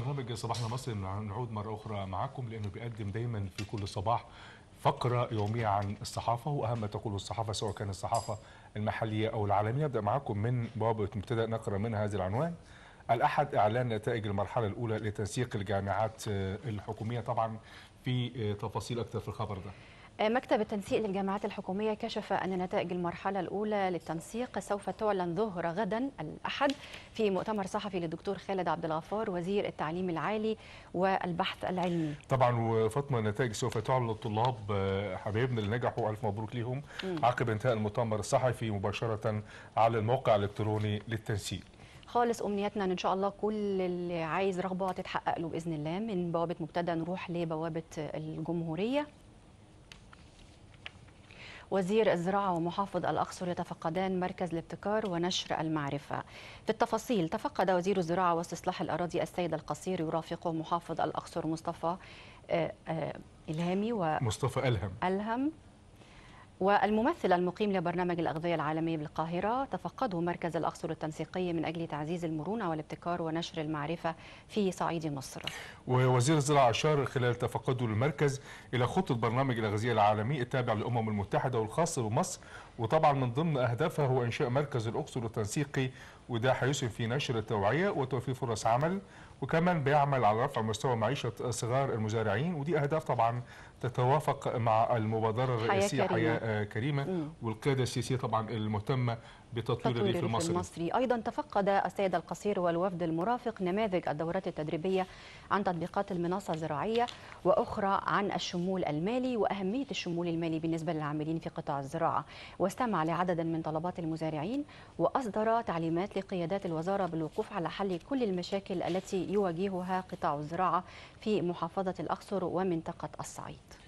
برنامج صباحنا مصر نعود مرة أخرى معكم لأنه بيقدم دايما في كل صباح فقرة يومية عن الصحافة وأهم ما تقوله الصحافة سواء كان الصحافة المحلية أو العالمية أبدأ معكم من بوابة مبتدأ نقرأ منها هذا العنوان الأحد إعلان نتائج المرحلة الأولى لتنسيق الجامعات الحكومية طبعا في تفاصيل أكثر في الخبر ده مكتب التنسيق للجامعات الحكومية كشف أن نتائج المرحلة الأولى للتنسيق سوف تعلن ظهر غدا الأحد في مؤتمر صحفي للدكتور خالد عبد الغفار وزير التعليم العالي والبحث العلمي. طبعا وفاطمة النتائج سوف تعلن الطلاب آه، حبايبنا اللي نجحوا ألف مبروك ليهم عقب انتهاء المؤتمر الصحفي مباشرة على الموقع الإلكتروني للتنسيق. خالص امنياتنا ان شاء الله كل اللي عايز رغبه تتحقق له باذن الله من بوابه مبتدا نروح لبوابه الجمهوريه وزير الزراعة ومحافظ الأقصر يتفقدان مركز الابتكار ونشر المعرفة في التفاصيل تفقد وزير الزراعة واستصلاح الأراضي السيد القصير يرافقه محافظ الأقصر مصطفى آه، آه، إلهامي ومصطفى ألهم ألهم والممثل المقيم لبرنامج الأغذية العالمي بالقاهرة تفقده مركز الأقصر التنسيقي من أجل تعزيز المرونة والابتكار ونشر المعرفة في صعيد مصر ووزير الزراعة أشار خلال تفقده للمركز إلى خطة برنامج الأغذية العالمي التابع للأمم المتحدة والخاص بمصر وطبعا من ضمن أهدافها هو إنشاء مركز الأقصر التنسيقي وده هيسهم في نشر التوعيه وتوفير فرص عمل وكمان بيعمل على رفع مستوى معيشه صغار المزارعين ودي اهداف طبعا تتوافق مع المبادره الرئيسيه حياه كريمه, حياة كريمة والقياده السياسيه طبعا المهتمه بتطوير الريف المصري. المصري ايضا تفقد السيد القصير والوفد المرافق نماذج الدورات التدريبيه عن تطبيقات المنصة الزراعيه واخرى عن الشمول المالي واهميه الشمول المالي بالنسبه للعاملين في قطاع الزراعه واستمع لعدد من طلبات المزارعين واصدر تعليمات قيادات الوزارة بالوقوف على حل كل المشاكل التي يواجهها قطاع الزراعة في محافظة الأقصر ومنطقة الصعيد